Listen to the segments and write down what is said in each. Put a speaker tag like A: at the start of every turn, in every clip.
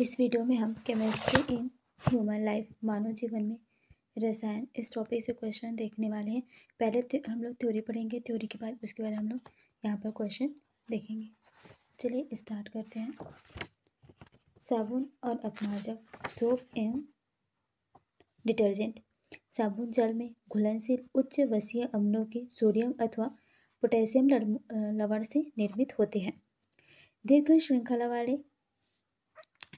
A: इस वीडियो में हम केमिस्ट्री इन ह्यूमन लाइफ मानव जीवन में रसायन इस टॉपिक से क्वेश्चन देखने वाले हैं पहले हम लोग थ्योरी पढ़ेंगे थ्योरी के बाद उसके बाद हम लोग यहाँ पर क्वेश्चन देखेंगे चलिए स्टार्ट करते हैं साबुन और अपमार्जक सोप एवं डिटर्जेंट साबुन जल में घुलनशील उच्च वसीय अम्लों के सोडियम अथवा पोटेशियम लवण से निर्मित होते हैं दीर्घ श्रृंखला वाले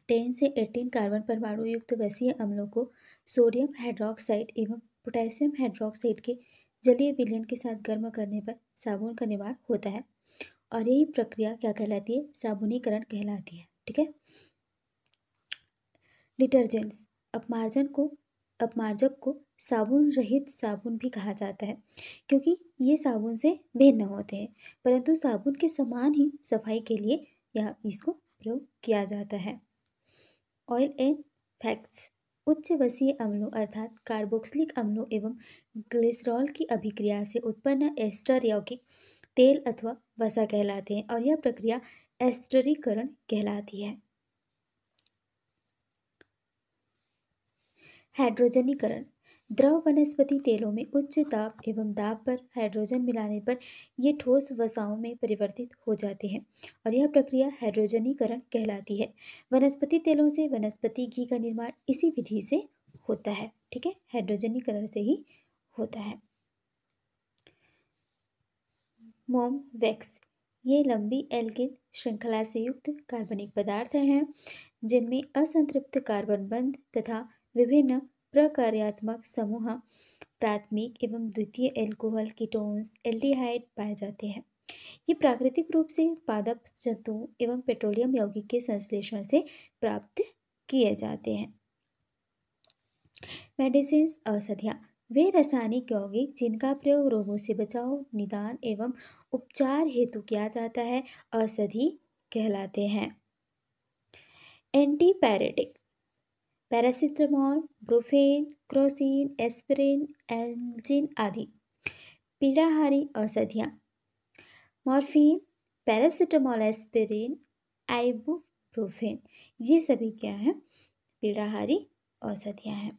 A: टेन से एटीन कार्बन परमाणु युक्त वैसीय अम्लों को सोडियम हाइड्रोक्साइड एवं पोटेशियम हाइड्रोक्साइड के जलीय विलयन के साथ गर्म करने पर साबुन का निर्माण होता है और यही प्रक्रिया क्या कहलाती है साबुनीकरण कहलाती है ठीक है डिटर्जेंट्स अपमार्जन को अपमार्जक को साबुन रहित साबुन भी कहा जाता है क्योंकि ये साबुन से भिन्न होते हैं परंतु साबुन के समान ही सफाई के लिए यह इसको प्रयोग किया जाता है ऑयल एंड फैक्ट्स उच्च वसीय अम्लों अर्थात कार्बोक्सिलिक अम्लों एवं ग्लिसरॉल की अभिक्रिया से उत्पन्न एस्टर यौगिक तेल अथवा वसा कहलाते हैं और यह प्रक्रिया एस्टरीकरण कहलाती है हाइड्रोजनीकरण द्रव वनस्पति तेलों में उच्च ताप एवं दाब पर हाइड्रोजन मिलाने पर ये ठोस वसाओं में परिवर्तित हो जाते हैं और यह प्रक्रिया हाइड्रोजनीकरण कहलाती है वनस्पति तेलों से वनस्पति घी का निर्माण इसी विधि से होता है ठीक है हाइड्रोजनीकरण से ही होता है मोम वैक्स ये लंबी एल्किन श्रृंखला से युक्त कार्बनिक पदार्थ हैं जिनमें असंतृप्त कार्बन बंध तथा विभिन्न प्रकार्यात्मक समूह प्राथमिक एवं द्वितीय एल्कोहल कीटोन्स एल्डिहाइड पाए जाते हैं ये प्राकृतिक रूप से पादप जंतुओं एवं पेट्रोलियम यौगिक के संश्लेषण से प्राप्त किए जाते हैं मेडिसिन औषधियाँ वे रासायनिक यौगिक जिनका प्रयोग रोगों से बचाव निदान एवं उपचार हेतु किया जाता है औषधि कहलाते हैं antipyretic paracetamol Brufen Crocin aspirin एल्जिन आदि पीड़ाहारी औषधियाँ मॉर्फिन पैरासीटामॉल एस्पिरिन आइबुप्रोफेन ये सभी क्या हैं पीड़ाहारी औषधियाँ हैं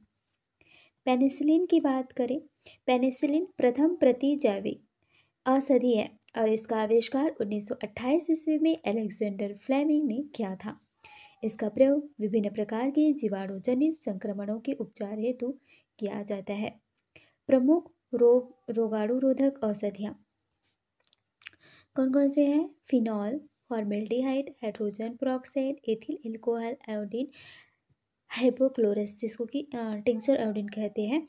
A: पेनिसिलिन की बात करें पेनिसिलिन प्रथम प्रतिजैविक औषधि है और इसका आविष्कार 1928 ईस्वी में अलेक्जेंडर फ्लेमिंग ने किया था इसका प्रयोग विभिन्न प्रकार के जीवाणु जनित संक्रमणों के उपचार हेतु किया जाता है प्रमुख रोग रोगाणुरोधक औषधियाँ कौन कौन से हैं phenol formaldehyde hydrogen peroxide ethyl alcohol iodine hypochlorous जिसको कि टिंक्चर आयोडीन कहते हैं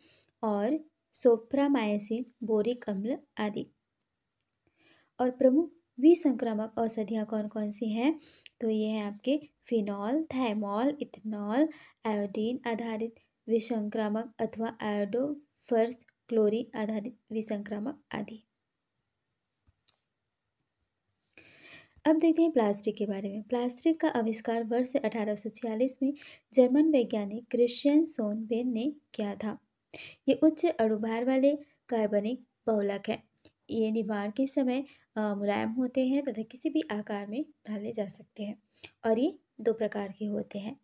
A: और सोफ्रामाइसिन बोरिक अम्ल आदि और प्रमुख विसंक्रामक औषधियाँ कौन कौन सी हैं तो ये हैं आपके फिनॉल थैमॉल इथेनॉल आयोडीन आधारित विसंक्रामक अथवा आयोडोफर्स क्लोरीन आधारित विसंक्रामक आदि अब देखते हैं प्लास्टिक के बारे में प्लास्टिक का आविष्कार वर्ष अठारह में जर्मन वैज्ञानिक क्रिश्चियन सोनबेन ने किया था ये उच्च अड़ुभार वाले कार्बनिक बहुलक है ये निर्माण के समय मुलायम होते हैं तथा किसी भी आकार में ढाले जा सकते हैं और ये दो प्रकार के होते हैं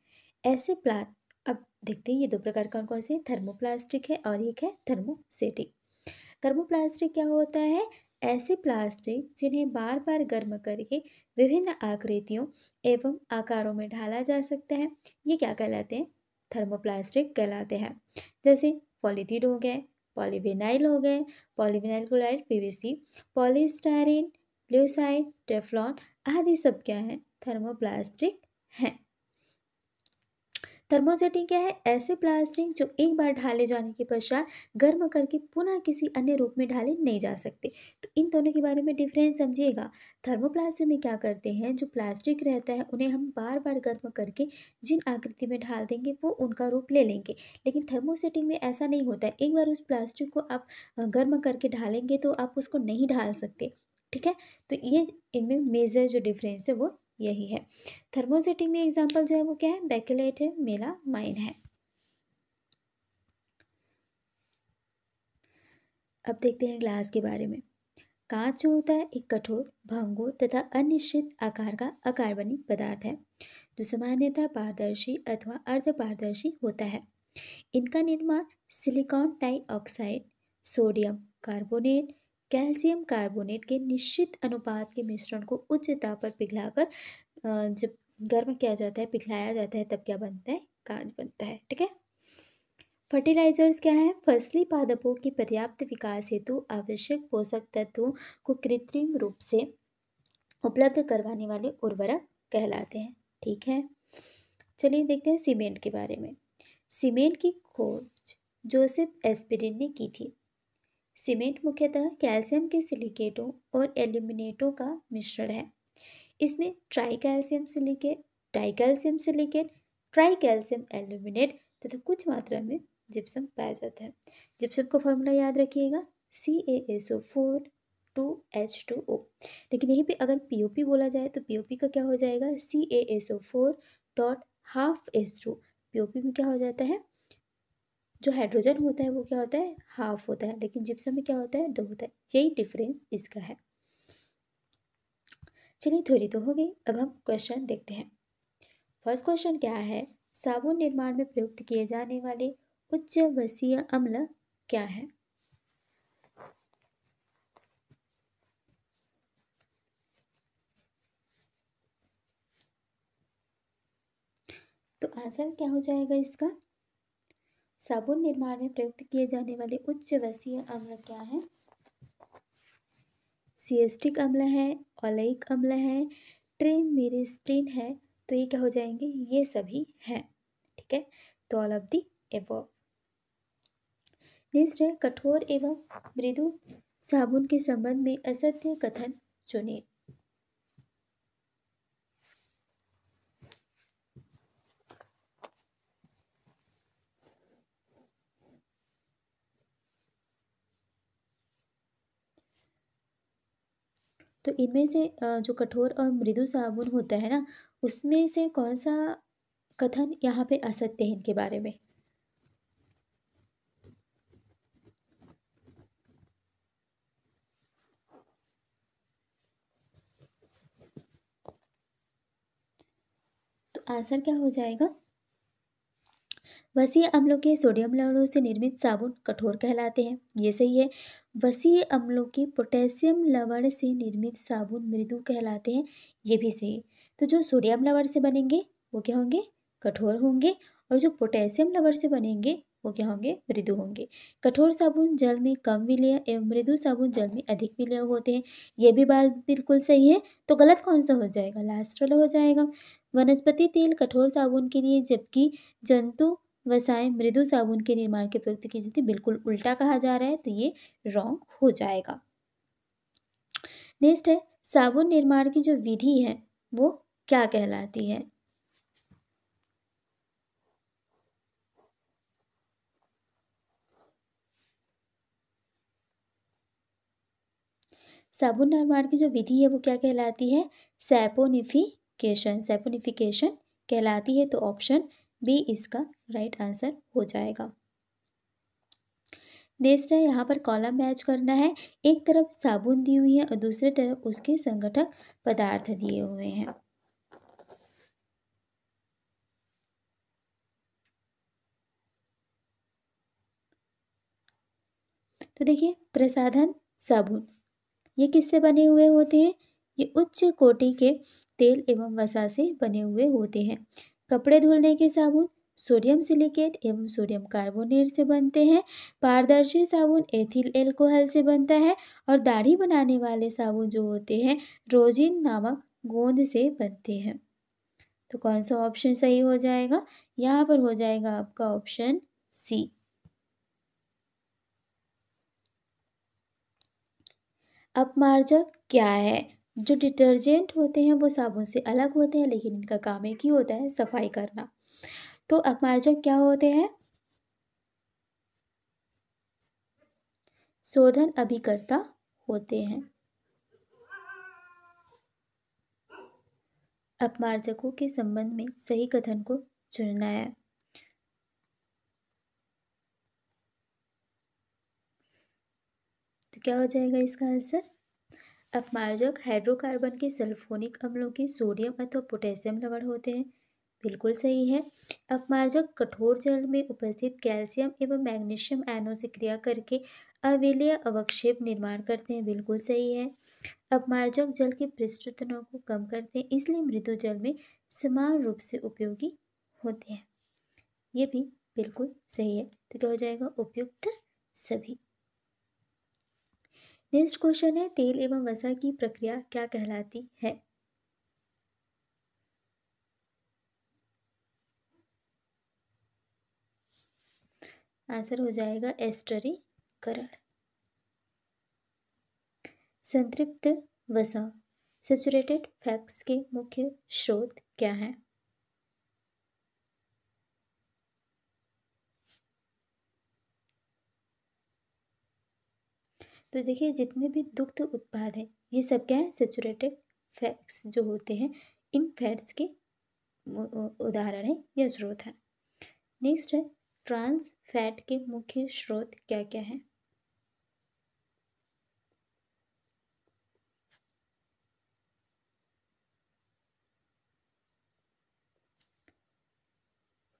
A: ऐसे प्ला अब देखते हैं ये दो प्रकार कौन कौन से थर्मोप्लास्टिक है और एक है थर्मोसेटिक थर्मोप्लास्टिक क्या होता है ऐसे प्लास्टिक जिन्हें बार बार गर्म करके विभिन्न आकृतियों एवं आकारों में ढाला जा सकता है ये क्या कहलाते हैं थर्मोप्लास्टिक कहलाते हैं जैसे पॉलीथीन हो गए पॉलीविनाइल हो गए polyvinyl chloride PVC polystyrene lucite Teflon आदि सब क्या है थर्मोप्लास्टिक हैं थर्मोसेटिंग क्या है ऐसे प्लास्टिक जो एक बार ढाले जाने के पश्चात गर्म करके पुनः किसी अन्य रूप में ढाले नहीं जा सकते तो इन दोनों के बारे में डिफरेंस समझिएगा थर्मोप्लास्टिक में क्या करते हैं जो प्लास्टिक रहता है उन्हें हम बार बार गर्म करके जिन आकृति में ढाल देंगे वो उनका रूप ले लेंगे लेकिन थर्मोसेटिंग में ऐसा नहीं होता है एक बार उस प्लास्टिक को आप गर्म करके ढालेंगे तो आप उसको नहीं ढाल सकते ठीक है तो ये इनमें मेजर जो डिफरेंस है वो यही है थर्मोसेटिंग में एग्जाम्पल जो है वो क्या है बैकेलेट है मेला माइन है अब देखते हैं ग्लास के बारे में कांच जो होता है एक कठोर भंगुर तथा अनिश्चित आकार का अकार्बनिक पदार्थ है जो सामान्यतः पारदर्शी अथवा अर्ध पारदर्शी होता है इनका निर्माण silicon dioxide sodium carbonate calcium carbonate के निश्चित अनुपात के मिश्रण को उच्च ताप पर पिघलाकर जब गर्म किया जाता है पिघलाया जाता है तब क्या बनता है कांच बनता है ठीक है फर्टिलाइजर्स क्या है फसली पादपों की पर्याप्त विकास हेतु आवश्यक पोषक तत्वों को कृत्रिम रूप से उपलब्ध करवाने वाले उर्वरक कहलाते हैं ठीक है चलिए देखते हैं सीमेंट के बारे में सीमेंट की खोज जोसेफ एस्पिरिन ने की थी सीमेंट मुख्यतः कैल्शियम के सिलिकेटों और एल्यूमिनेटों का मिश्रण है इसमें tri calcium silicate di calcium silicate tri calcium aluminate तथा कुछ मात्रा में जिप्सम पाया जाता है जिप्सम का फॉर्मूला याद रखिएगा C A S O four two H two O लेकिन यहीं पे अगर पी ओ पी बोला जाए तो पी ओ पी का क्या हो जाएगा C A S O four dot half H two P O P में क्या हो जाता है जो हाइड्रोजन होता है वो क्या होता है हाफ होता है लेकिन जिप्सम में क्या होता है दो होता है यही डिफरेंस इसका है चलिए थोड़ी तो हो गई अब हम क्वेश्चन देखते हैं फर्स्ट क्वेश्चन क्या है साबुन निर्माण में प्रयुक्त किए जाने वाले उच्च वसीय अम्ल क्या है तो आंसर क्या हो जाएगा इसका साबुन निर्माण में प्रयुक्त किए जाने वाले उच्च वसीय अम्ल क्या है सीएस्टिक अम्ल है ओलेइक अम्ल है ट्रेमिरिस्टिन है तो ये क्या हो जाएंगे ये सभी हैं ठीक है तो ऑल ऑफ दी एवो नेक्स्ट है कठोर एवं मृदु साबुन के संबंध में असत्य कथन चुनें तो इनमें से जो कठोर और मृदु साबुन होता है ना उसमें से कौन सा कथन यहाँ पे असत्य है इनके बारे में तो आंसर क्या हो जाएगा वसीय अम्लों के सोडियम लवणों से निर्मित साबुन कठोर कहलाते हैं ये सही है वसीय अम्लों के पोटेशियम लवण से निर्मित साबुन मृदु कहलाते हैं ये भी सही है तो जो सोडियम लवण से बनेंगे वो क्या होंगे कठोर होंगे और जो पोटेशियम लवण से बनेंगे वो क्या होंगे मृदु होंगे कठोर साबुन जल में कम विलय एवं मृदु साबुन जल में अधिक विलय होते हैं ये भी बात बिल्कुल सही है तो गलत कौन सा हो जाएगा लास्ट वाला हो जाएगा वनस्पति तेल कठोर साबुन के लिए जबकि जंतु वसाएं मृदु साबुन के निर्माण के प्रयुक्त की स्थिति बिल्कुल उल्टा कहा जा रहा है तो ये रॉन्ग हो जाएगा नेक्स्ट है साबुन निर्माण की जो विधि है वो क्या कहलाती है साबुन निर्माण की जो विधि है वो क्या कहलाती है सैपोनिफिकेशन सैपोनिफिकेशन कहलाती है तो ऑप्शन बी इसका राइट आंसर हो जाएगा नेक्स्ट है यहाँ पर कॉलम मैच करना है एक तरफ साबुन दी हुई है और दूसरे तरफ उसके संगठक पदार्थ दिए हुए हैं तो देखिए प्रसाधन साबुन ये किससे बने हुए होते हैं ये उच्च कोटि के तेल एवं वसा से बने हुए होते हैं कपड़े धुलने के साबुन सोडियम सिलिकेट एवं सोडियम कार्बोनेट से बनते हैं पारदर्शी साबुन एथिल एल्कोहल से बनता है और दाढ़ी बनाने वाले साबुन जो होते हैं रोजिन नामक गोंद से बनते हैं तो कौन सा ऑप्शन सही हो जाएगा यहाँ पर हो जाएगा आपका ऑप्शन सी अपमार्जक क्या है जो डिटर्जेंट होते हैं वो साबुन से अलग होते हैं लेकिन इनका काम एक ही होता है सफाई करना तो अपमार्जक क्या होते हैं शोधन अभिकर्ता होते हैं अपमार्जकों के संबंध में सही कथन को चुनना है तो क्या हो जाएगा इसका आंसर अपमार्जक हाइड्रोकार्बन के सल्फोनिक अम्लों की सोडियम अथवा पोटेशियम लवण होते हैं बिल्कुल सही है अपमार्जक कठोर जल में उपस्थित कैल्शियम एवं मैग्नीशियम आयनों से क्रिया करके अविलय अवक्षेप निर्माण करते हैं बिल्कुल सही है अपमार्जक जल के पृष्ठ तनाव को कम करते हैं इसलिए मृदु जल में समान रूप से उपयोगी होते हैं ये भी बिल्कुल सही है तो क्या हो जाएगा उपयुक्त सभी नेक्स्ट क्वेश्चन है तेल एवं वसा की प्रक्रिया क्या कहलाती है आंसर हो जाएगा एस्टरीकरण संतृप्त वसा सेचुरेटेड फैक्स के मुख्य स्रोत क्या हैं तो देखिए जितने भी दुग्ध उत्पाद है ये सब क्या है सेचुरेटेड फैट्स जो होते हैं इन फैट्स के उदाहरण है या स्रोत है नेक्स्ट है ट्रांस फैट के मुख्य स्रोत क्या क्या हैं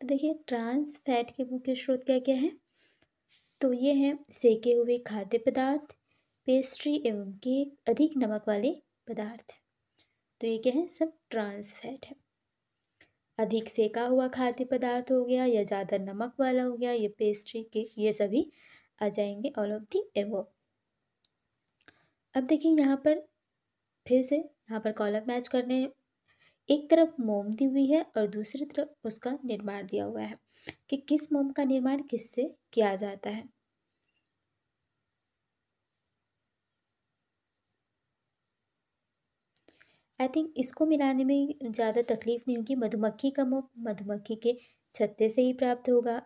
A: तो देखिए ट्रांस फैट के मुख्य स्रोत क्या क्या हैं तो ये हैं सेके हुए खाद्य पदार्थ पेस्ट्री एवं केक अधिक नमक वाले पदार्थ तो ये क्या है सब ट्रांस फैट है अधिक सेका हुआ खाद्य पदार्थ हो गया या ज़्यादा नमक वाला हो गया ये पेस्ट्री केक ये सभी आ जाएंगे ऑल ऑफ दी एवो अब देखिए यहाँ पर फिर से यहाँ पर कॉलम मैच करने एक तरफ मोम दी हुई है और दूसरी तरफ उसका निर्माण दिया हुआ है कि किस मोम का निर्माण किससे किया जाता है आई थिंक इसको मिलाने में ज़्यादा तकलीफ़ नहीं होगी मधुमक्खी का मोम मधुमक्खी के छत्ते से ही प्राप्त होगा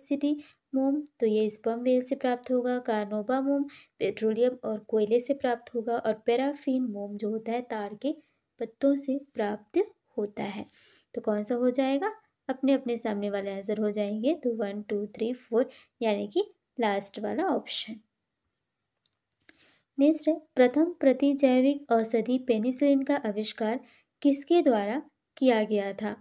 A: सिटी मोम तो ये स्पम वेल से प्राप्त होगा कार्नोबा मोम पेट्रोलियम और कोयले से प्राप्त होगा और पैराफीन मोम जो होता है ताड़ के पत्तों से प्राप्त होता है तो कौन सा हो जाएगा अपने अपने सामने वाले आंसर हो जाएंगे तो वन टू थ्री फोर यानी कि लास्ट वाला ऑप्शन है प्रथम प्रतिजैविक औषधि पेनिसिलिन का आविष्कार किसके द्वारा किया गया था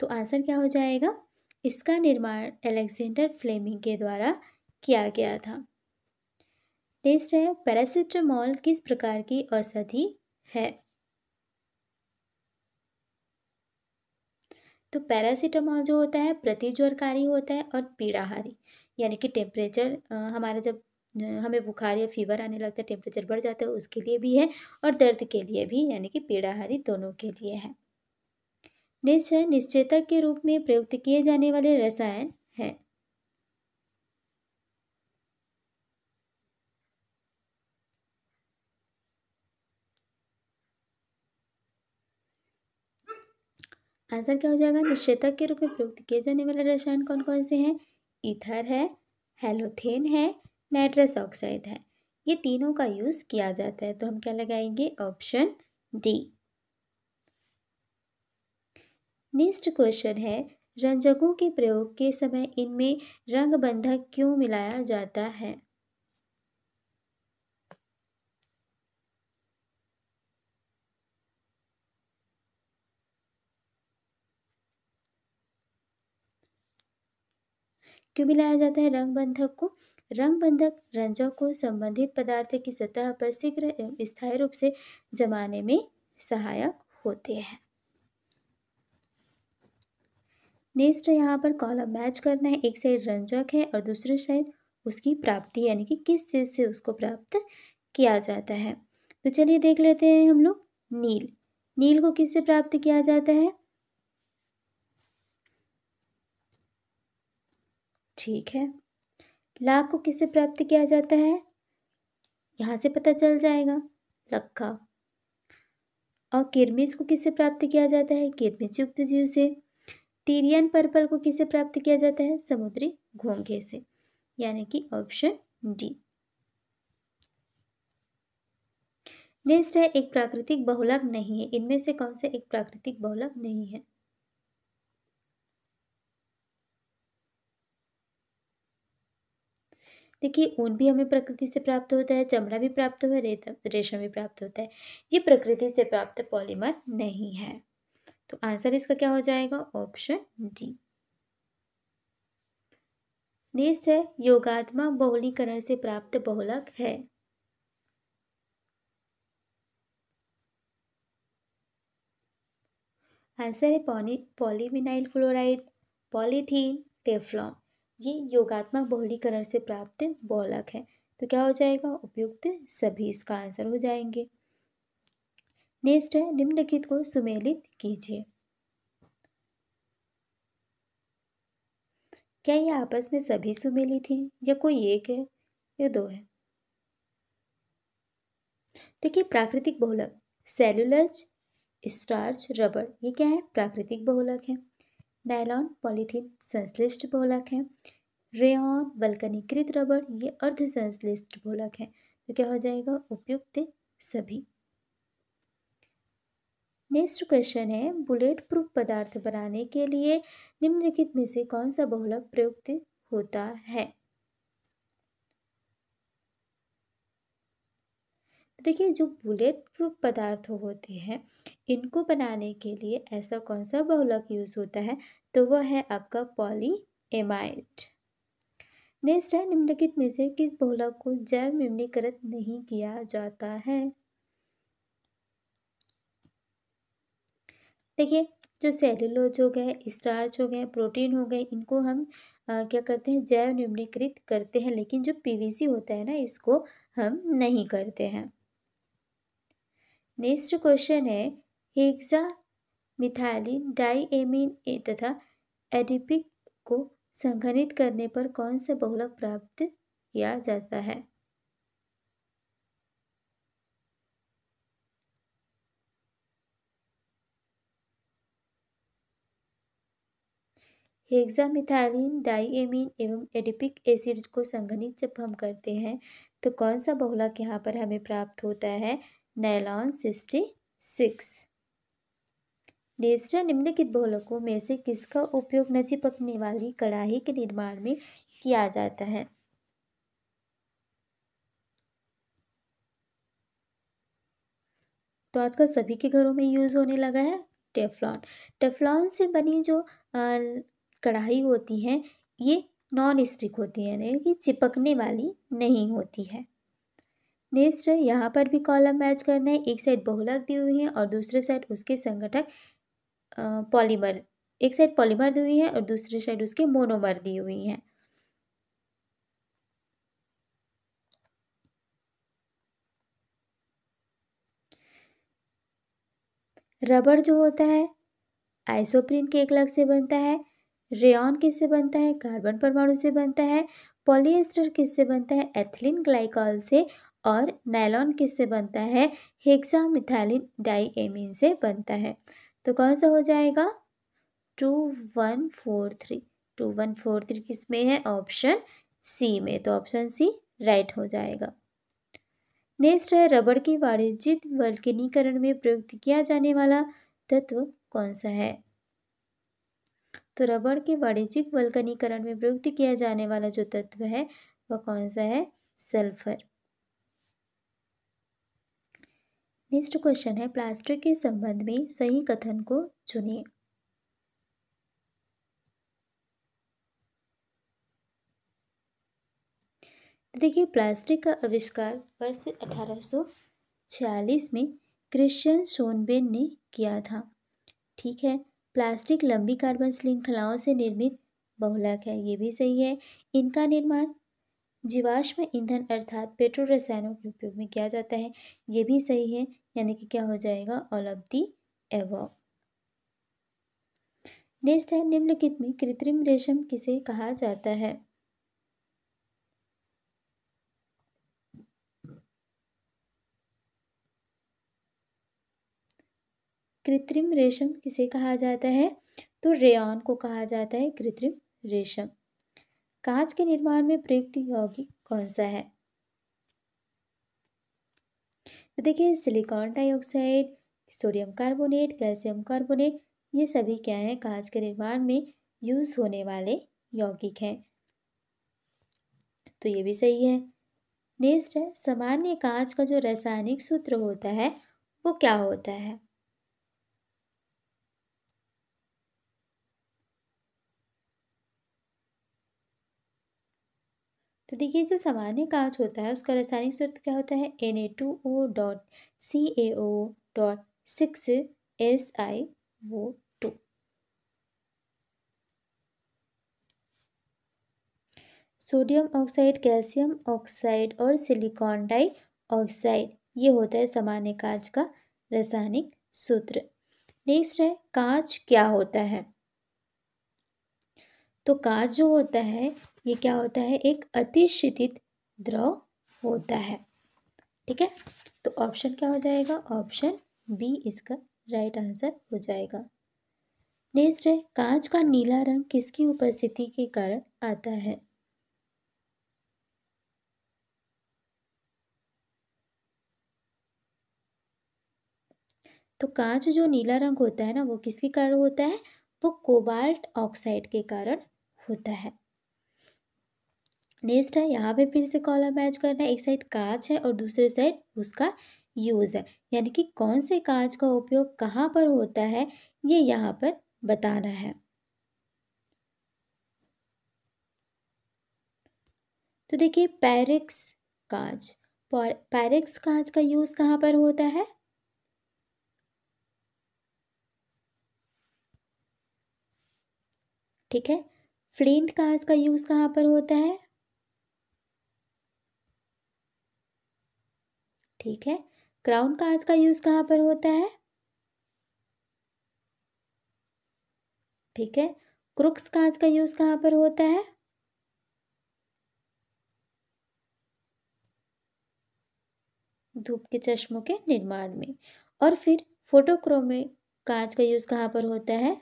A: तो आंसर क्या हो जाएगा इसका निर्माण एलेक्जेंडर फ्लेमिंग के द्वारा किया गया था नेक्स्ट है पैरासिटामोल किस प्रकार की औषधि है तो पैरासीटामोल जो होता है प्रतिज्वरकारी होता है और पीड़ाहारी यानी कि टेम्परेचर हमारा जब हमें बुखार या फीवर आने लगता है टेम्परेचर बढ़ जाता है उसके लिए भी है और दर्द के लिए भी यानी कि पीड़ाहारी दोनों के लिए है निश्चय निश्चेतक के रूप में प्रयुक्त किए जाने वाले रसायन हैं आंसर क्या हो जाएगा निश्चेतक के रूप में प्रयुक्त किए जाने वाले रसायन कौन कौन से हैं ईथर है हेलोथेन है नाइट्रस ऑक्साइड है ये तीनों का यूज़ किया जाता है तो हम क्या लगाएंगे ऑप्शन डी नेक्स्ट क्वेश्चन है रंजकों के प्रयोग के समय इनमें रंग बंधक क्यों मिलाया जाता है क्यों मिलाया जाता है रंग बंधक को रंग बंधक रंजक को संबंधित पदार्थ की सतह पर शीघ्र एवं स्थायी रूप से जमाने में सहायक होते हैं नेक्स्ट यहाँ पर कॉलम मैच करना है एक साइड रंजक है और दूसरी साइड उसकी प्राप्ति यानी कि किस चीज़ से उसको प्राप्त किया जाता है तो चलिए देख लेते हैं हम लोग नील नील को किससे प्राप्त किया जाता है ठीक है लाख को किससे प्राप्त किया जाता है यहाँ से पता चल जाएगा लक्का और किरमिज को किससे प्राप्त किया जाता है किरमिस युक्त जीव से टीरियन पर्पल को किससे प्राप्त किया जाता है समुद्री घोंघे से यानी कि ऑप्शन डी नेक्स्ट है एक प्राकृतिक बहुलक नहीं है इनमें से कौन से एक प्राकृतिक बहुलक नहीं है देखिए ऊन भी हमें प्रकृति से प्राप्त होता है चमड़ा भी प्राप्त हुआ रेता रेशम भी प्राप्त होता है ये प्रकृति से प्राप्त पॉलीमर नहीं है तो आंसर इसका क्या हो जाएगा ऑप्शन डी नेक्स्ट है योगात्मक बहुलीकरण से प्राप्त बहुलक है आंसर है poly polyvinyl chloride polythene Teflon ये योगात्मक बहुलीकरण से प्राप्त बौलक है तो क्या हो जाएगा उपयुक्त सभी इसका आंसर हो जाएंगे नेक्स्ट है निम्नलिखित को सुमेलित कीजिए क्या ये आपस में सभी सुमेलित हैं या कोई एक है या दो है देखिए प्राकृतिक बहुलक सेलुलज स्टार्च रबड़ ये क्या है प्राकृतिक बहुलक है नायलॉन पॉलीथीन संश्लिष्ट बोलक है रेहॉन वल्कनीकृत रबड़ ये अर्ध संश्लिष्ट बोलक है तो क्या हो जाएगा उपयुक्त सभी नेक्स्ट क्वेश्चन है बुलेट प्रूफ पदार्थ बनाने के लिए निम्नलिखित में से कौन सा बहुलक प्रयुक्त होता है देखिए जो बुलेट प्रूफ पदार्थ होते हैं इनको बनाने के लिए ऐसा कौन सा बहुलक यूज़ होता है तो वह है आपका एमाइट नेक्स्ट है निम्नलिखित में से किस बहुलक को जैव निम्नीकृत नहीं किया जाता है देखिए जो सेलुलोज हो गए स्टार्च हो गए प्रोटीन हो गए इनको हम आ, क्या करते हैं जैव निम्नीकृत करते हैं लेकिन जो पीवीसी होता है ना इसको हम नहीं करते हैं नेक्स्ट क्वेश्चन है हेक्सा मिथाइलिन डाईएमिन ए तथा एडिपिक को संघनित करने पर कौन सा बहुलक प्राप्त किया जाता है हेक्सामिथाइलिन डाईएमिन एवं एडिपिक एसिड को संघनित जब हम करते हैं तो कौन सा बहुलक यहाँ पर हमें प्राप्त होता है नैलॉन सिक्सटी सिक्स डेस्टा निम्नलिखित बहुलकों में से किसका उपयोग नची पकने वाली कढ़ाई के निर्माण में किया जाता है तो आजकल सभी के घरों में यूज़ होने लगा है टेफ्लॉन टेफ्लॉन से बनी जो कढ़ाई होती है ये नॉन स्टिक होती है यानी कि चिपकने वाली नहीं होती है नेक्स्ट यहाँ पर भी कॉलम मैच करना है एक साइड बहुलक दी हुई है और दूसरे साइड उसके संगठक पॉलीमर एक साइड पॉलीमर दी हुई है और दूसरी साइड उसके मोनोमर दी हुई है रबर जो होता है आइसोप्रिन के एक लग से बनता है रेन किससे बनता है कार्बन परमाणु से बनता है पॉलिएस्टर किससे बनता है एथिलीन ग्लाइकॉल से और नायलॉन किससे बनता है हेक्सा मिथाइलिन डाईएमीन से बनता है तो कौन सा हो जाएगा two one four three two one four three किस में है ऑप्शन सी में तो ऑप्शन सी राइट हो जाएगा नेक्स्ट है रबड़ के वाणिज्यिक वल्किनीकरण में प्रयुक्त किया जाने वाला तत्व कौन सा है तो रबड़ के वाणिज्यिक वल्कनीकरण में प्रयुक्त किया जाने वाला जो तत्व है वह कौन सा है सल्फर नेक्स्ट क्वेश्चन है प्लास्टिक के संबंध में सही कथन को चुनिए तो देखिए प्लास्टिक का आविष्कार वर्ष 1846 में क्रिश्चियन सोनबेन ने किया था ठीक है प्लास्टिक लंबी कार्बन श्रृंखलाओं से निर्मित बहुलक है ये भी सही है इनका निर्माण जीवाश्म ईंधन अर्थात पेट्रोल रसायनों के उपयोग में किया जाता है ये भी सही है यानी कि क्या हो जाएगा ऑल ऑफ दी एव नेक्स्ट है निम्नलिखित में कृत्रिम रेशम किसे कहा जाता है कृत्रिम रेशम किसे कहा जाता है तो रेन को कहा जाता है कृत्रिम रेशम कांच के निर्माण में प्रयुक्त यौगिक कौन सा है तो देखिए silicon dioxide sodium carbonate calcium carbonate ये सभी क्या है कांच के निर्माण में यूज होने वाले यौगिक हैं तो ये भी सही है नेक्स्ट है सामान्य कांच का जो रासायनिक सूत्र होता है वो क्या होता है तो देखिए जो सामान्य कांच होता है उसका रासायनिक सूत्र क्या होता है N A two O dot C A O dot six S I O two sodium oxide calcium oxide और सिलिकॉन डाई ऑक्साइड ये होता है सामान्य कांच का रासायनिक सूत्र नेक्स्ट है कांच क्या होता है तो कांच जो होता है ये क्या होता है एक अतिशितित द्रव होता है ठीक है तो ऑप्शन क्या हो जाएगा ऑप्शन बी इसका राइट आंसर हो जाएगा नेक्स्ट है कांच का नीला रंग किसकी उपस्थिति के कारण आता है तो कांच जो नीला रंग होता है ना वो किसके कारण होता है वो कोबाल्ट ऑक्साइड के कारण होता है नेक्स्ट है यहाँ पे फिर से कॉलम मैच करना है एक साइड कांच है और दूसरे साइड उसका यूज़ है यानी कि कौन से कांच का उपयोग कहाँ पर होता है ये यहाँ पर बताना है तो देखिए पैरिक्स कांच पैरिक्स कांच का यूज़ कहाँ पर होता है ठीक है फ्लिंट का यूज़ कहाँ पर होता है ठीक है क्राउन कांच का यूज़ कहाँ पर होता है ठीक है क्रुक्स कांच का यूज़ कहाँ पर होता है धूप के चश्मों के निर्माण में और फिर फोटोक्रोमे कांच का यूज़ कहाँ पर होता है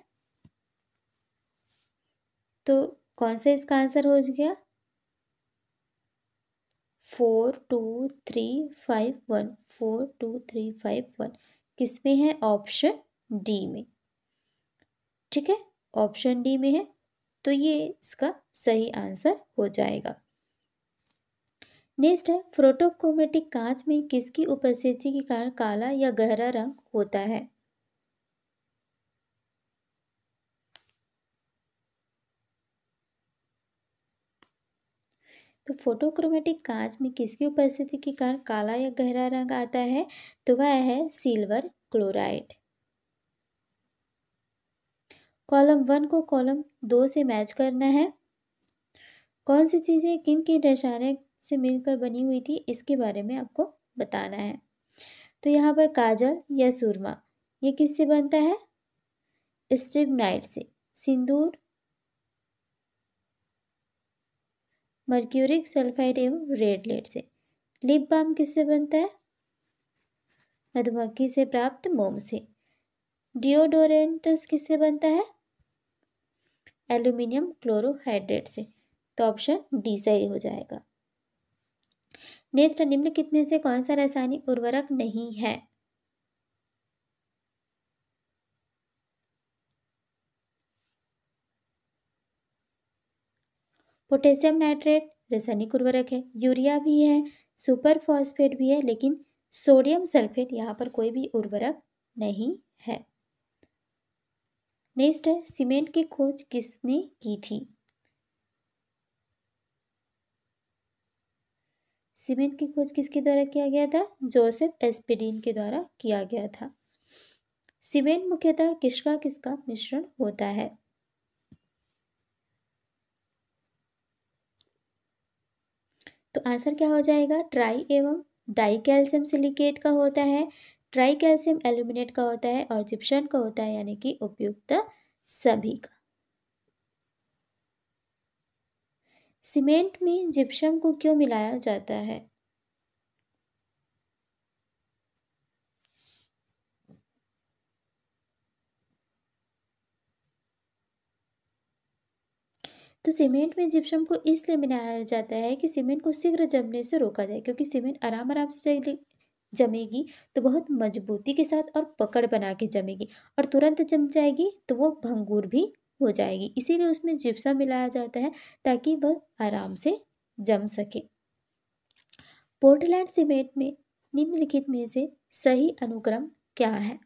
A: तो कौन सा इसका आंसर हो गया four two three five one four two three five one किस में है ऑप्शन डी में ठीक है ऑप्शन डी में है तो ये इसका सही आंसर हो जाएगा नेक्स्ट है फ्रोटोक्रोमेटिक कांच में किसकी उपस्थिति के कारण काला या गहरा रंग होता है तो फोटोक्रोमेटिक कांच में किसकी उपस्थिति के कारण काला या गहरा रंग आता है तो वह है सिल्वर क्लोराइड कॉलम वन को कॉलम दो से मैच करना है कौन सी चीज़ें किन किन रसायनिक से मिलकर बनी हुई थी इसके बारे में आपको बताना है तो यहाँ पर काजल या सुरमा ये किससे बनता है स्टिबनाइट से सिंदूर मर्क्यूरिक सल्फाइड एवं रेड लेड से लिप बाम किससे बनता है मधुमक्खी से प्राप्त मोम से डिओडोरेंटस किससे बनता है एल्यूमिनियम क्लोरोहाइड्रेट से तो ऑप्शन डी सही हो जाएगा नेक्स्ट निम्नलिखित में से कौन सा रासायनिक उर्वरक नहीं है पोटेशियम नाइट्रेट रासायनिक उर्वरक है यूरिया भी है सुपर फॉस्फेट भी है लेकिन सोडियम सल्फेट यहाँ पर कोई भी उर्वरक नहीं है नेक्स्ट है सीमेंट की खोज किसने की थी सीमेंट की खोज किसके द्वारा किया गया था जोसेफ एस्पिडीन के द्वारा किया गया था सीमेंट मुख्यतः किसका किसका मिश्रण होता है तो आंसर क्या हो जाएगा ट्राई एवं डाई कैल्शियम सिलिकेट का होता है ट्राई कैल्शियम एल्यूमिनेट का होता है और जिप्शन का होता है यानी कि उपयुक्त सभी का सीमेंट में जिप्शन को क्यों मिलाया जाता है तो सीमेंट में जिप्सम को इसलिए मिलाया जाता है कि सीमेंट को शीघ्र जमने से रोका जाए क्योंकि सीमेंट आराम आराम से जमेगी तो बहुत मजबूती के साथ और पकड़ बना के जमेगी और तुरंत जम जाएगी तो वो भंगूर भी हो जाएगी इसीलिए उसमें जिप्सम मिलाया जाता है ताकि वह आराम से जम सके पोर्टलैंड सीमेंट में निम्नलिखित में से सही अनुक्रम क्या है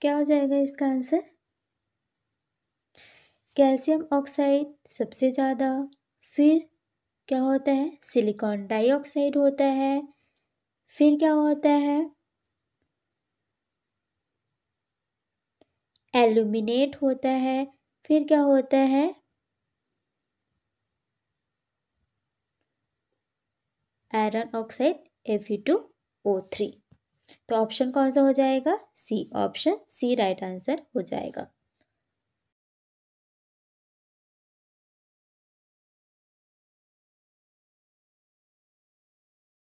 A: क्या हो जाएगा इसका आंसर कैल्शियम ऑक्साइड सबसे ज़्यादा फिर क्या होता है सिलिकॉन डाइऑक्साइड होता है फिर क्या होता है एल्यूमिनेट होता है फिर क्या होता है iron oxide F two O three तो ऑप्शन कौन सा हो जाएगा C option C right answer हो जाएगा